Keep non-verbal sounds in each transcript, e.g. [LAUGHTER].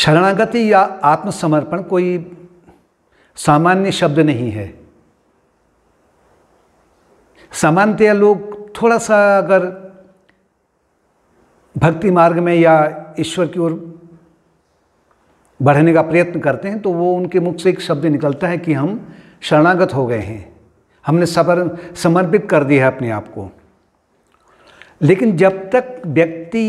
शरणागति या आत्मसमर्पण कोई सामान्य शब्द नहीं है सामान्यतया लोग थोड़ा सा अगर भक्ति मार्ग में या ईश्वर की ओर बढ़ने का प्रयत्न करते हैं तो वो उनके मुख से एक शब्द निकलता है कि हम शरणागत हो गए हैं हमने सबर समर्पित कर दिया है अपने आप को लेकिन जब तक व्यक्ति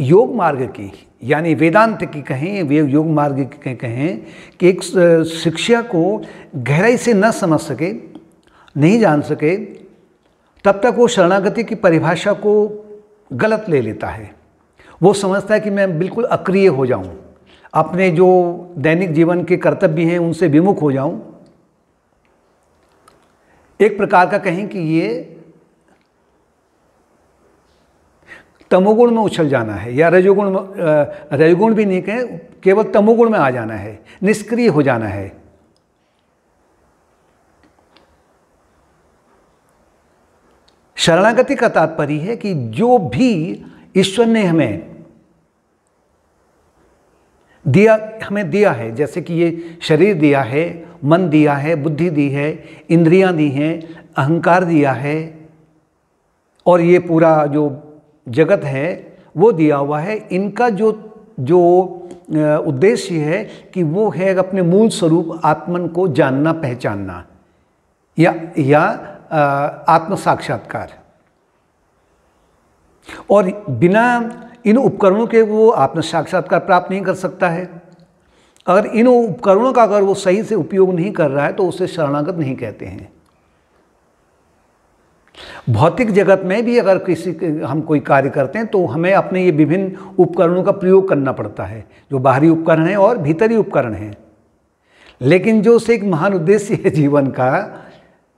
योग मार्ग की यानी वेदांत की कहें योग मार्ग की कहें कि एक शिक्षा को गहराई से न समझ सके नहीं जान सके तब तक वो शरणागति की परिभाषा को गलत ले लेता है वो समझता है कि मैं बिल्कुल अक्रिय हो जाऊं अपने जो दैनिक जीवन के कर्तव्य हैं उनसे विमुख हो जाऊं एक प्रकार का कहें कि ये तमोगुण में उछल जाना है या रजोगुण में रजोगुण भी नहीं कहें केवल तमोगुण में आ जाना है निष्क्रिय हो जाना है शरणागति का तात्पर्य है कि जो भी ईश्वर ने हमें दिया हमें दिया है जैसे कि ये शरीर दिया है मन दिया है बुद्धि दी है इंद्रियां दी हैं अहंकार दिया है और ये पूरा जो जगत है वो दिया हुआ है इनका जो जो उद्देश्य है कि वो है अपने मूल स्वरूप आत्मन को जानना पहचानना या या आत्म साक्षात्कार और बिना इन उपकरणों के वो आत्म साक्षात्कार प्राप्त नहीं कर सकता है अगर इन उपकरणों का अगर वो सही से उपयोग नहीं कर रहा है तो उसे शरणागत नहीं कहते हैं भौतिक जगत में भी अगर किसी हम कोई कार्य करते हैं तो हमें अपने ये विभिन्न उपकरणों का प्रयोग करना पड़ता है जो बाहरी उपकरण हैं और भीतरी उपकरण हैं लेकिन जो से एक महान उद्देश्य है जीवन का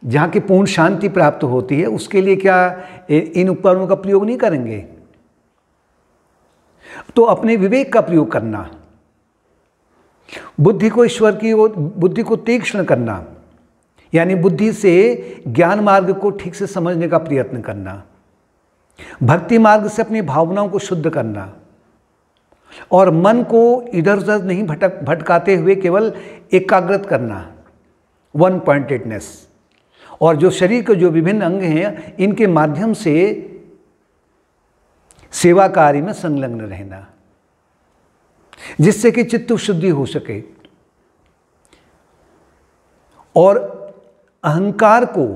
जहाँ की पूर्ण शांति प्राप्त होती है उसके लिए क्या इन उपकरणों का प्रयोग नहीं करेंगे तो अपने विवेक का प्रयोग करना बुद्धि को ईश्वर की ओर बुद्धि को तीक्ष्ण करना यानी बुद्धि से ज्ञान मार्ग को ठीक से समझने का प्रयत्न करना भक्ति मार्ग से अपनी भावनाओं को शुद्ध करना और मन को इधर उधर नहीं भटक भटकाते हुए केवल एकाग्रत करना वन पॉइंटेडनेस और जो शरीर के जो विभिन्न अंग हैं इनके माध्यम से सेवा कार्य में संलग्न रहना जिससे कि चित्त शुद्धि हो सके और अहंकार को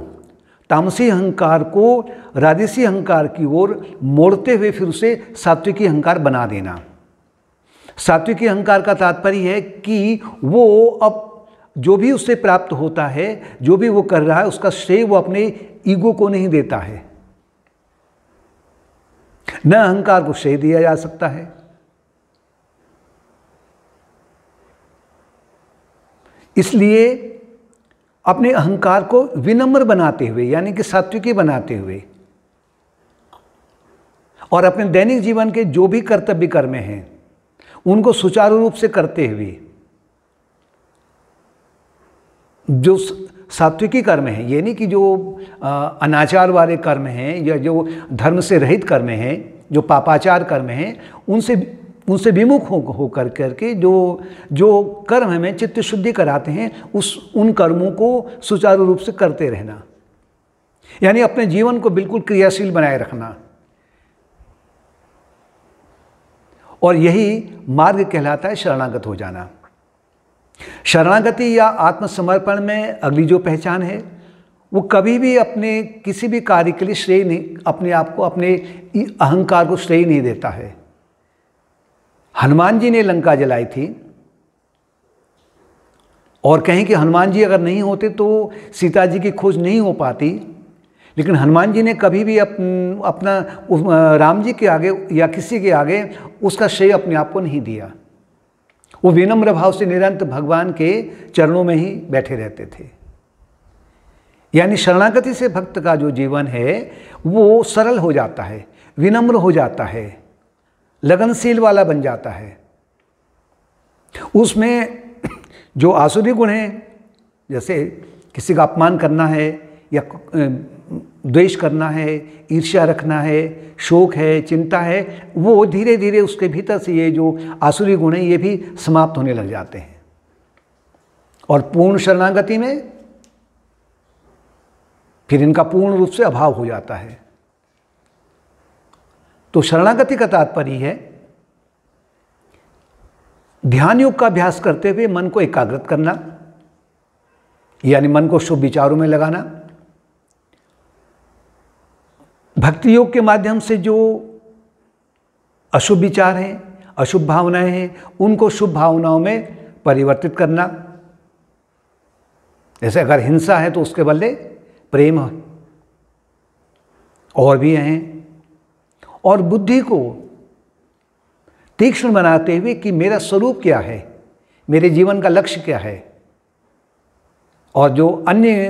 तामसी अहंकार को राजसी अहंकार की ओर मोड़ते हुए फिर उसे सात्विकी अहंकार बना देना सात्विकी अहंकार का तात्पर्य है कि वो अब जो भी उससे प्राप्त होता है जो भी वो कर रहा है उसका श्रेय वो अपने ईगो को नहीं देता है न अहंकार को श्रेय दिया जा सकता है इसलिए अपने अहंकार को विनम्र बनाते हुए यानी कि सात्विकी बनाते हुए और अपने दैनिक जीवन के जो भी कर्तव्य कर्म हैं उनको सुचारू रूप से करते हुए जो सात्विकी कर्म हैं यानी कि जो अनाचार वाले कर्म हैं या जो धर्म से रहित कर्म हैं जो पापाचार कर्म हैं उनसे उनसे विमुख हो, हो कर करके जो जो कर्म हमें चित्त शुद्धि कराते हैं उस उन कर्मों को सुचारू रूप से करते रहना यानी अपने जीवन को बिल्कुल क्रियाशील बनाए रखना और यही मार्ग कहलाता है शरणागत हो जाना शरणागति या आत्मसमर्पण में अगली जो पहचान है वो कभी भी अपने किसी भी कार्य के लिए श्रेय नहीं अपने आप को अपने अहंकार को श्रेय नहीं देता है हनुमान जी ने लंका जलाई थी और कहें कि हनुमान जी अगर नहीं होते तो सीता जी की खोज नहीं हो पाती लेकिन हनुमान जी ने कभी भी अपन, अपना राम जी के आगे या किसी के आगे उसका श्रेय अपने आप को नहीं दिया वो विनम्र भाव से निरंतर भगवान के चरणों में ही बैठे रहते थे यानी शरणागति से भक्त का जो जीवन है वो सरल हो जाता है विनम्र हो जाता है लगनशील वाला बन जाता है उसमें जो आसुरी गुण हैं जैसे किसी का अपमान करना है या द्वेष करना है ईर्ष्या रखना है शोक है चिंता है वो धीरे धीरे उसके भीतर से ये जो आसुरी गुण हैं ये भी समाप्त होने लग जाते हैं और पूर्ण शरणागति में फिर इनका पूर्ण रूप से अभाव हो जाता है तो शरणागति का तात्पर्य है ध्यान योग का अभ्यास करते हुए मन को एकाग्रत करना यानी मन को शुभ विचारों में लगाना भक्ति योग के माध्यम से जो अशुभ विचार हैं अशुभ भावनाएं हैं उनको शुभ भावनाओं में परिवर्तित करना जैसे अगर हिंसा है तो उसके बदले प्रेम और भी हैं और बुद्धि को तीक्ष्ण बनाते हुए कि मेरा स्वरूप क्या है मेरे जीवन का लक्ष्य क्या है और जो अन्य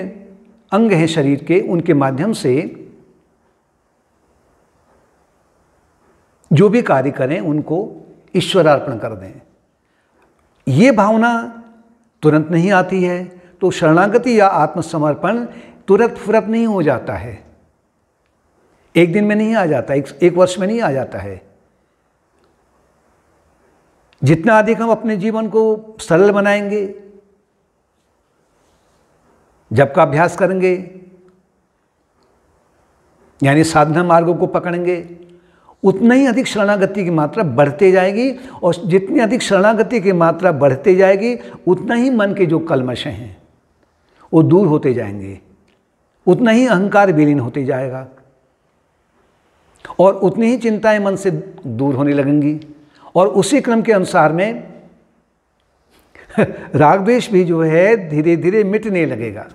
अंग हैं शरीर के उनके माध्यम से जो भी कार्य करें उनको ईश्वरार्पण कर दें ये भावना तुरंत नहीं आती है तो शरणागति या आत्मसमर्पण तुरंत फुरत नहीं हो जाता है एक दिन में नहीं आ जाता एक, एक वर्ष में नहीं आ जाता है जितना अधिक हम अपने जीवन को सरल बनाएंगे जब का अभ्यास करेंगे यानी साधना मार्गों को पकड़ेंगे उतना ही अधिक शरणागति की मात्रा बढ़ते जाएगी और जितनी अधिक शरणागति की मात्रा बढ़ते जाएगी उतना ही मन के जो कलमशें हैं वो दूर होते जाएंगे उतना ही अहंकार विलीन होते जाएगा और उतनी ही चिंताएं मन से दूर होने लगेंगी और उसी क्रम के अनुसार में [LAUGHS] राग द्वेष भी जो है धीरे धीरे मिटने लगेगा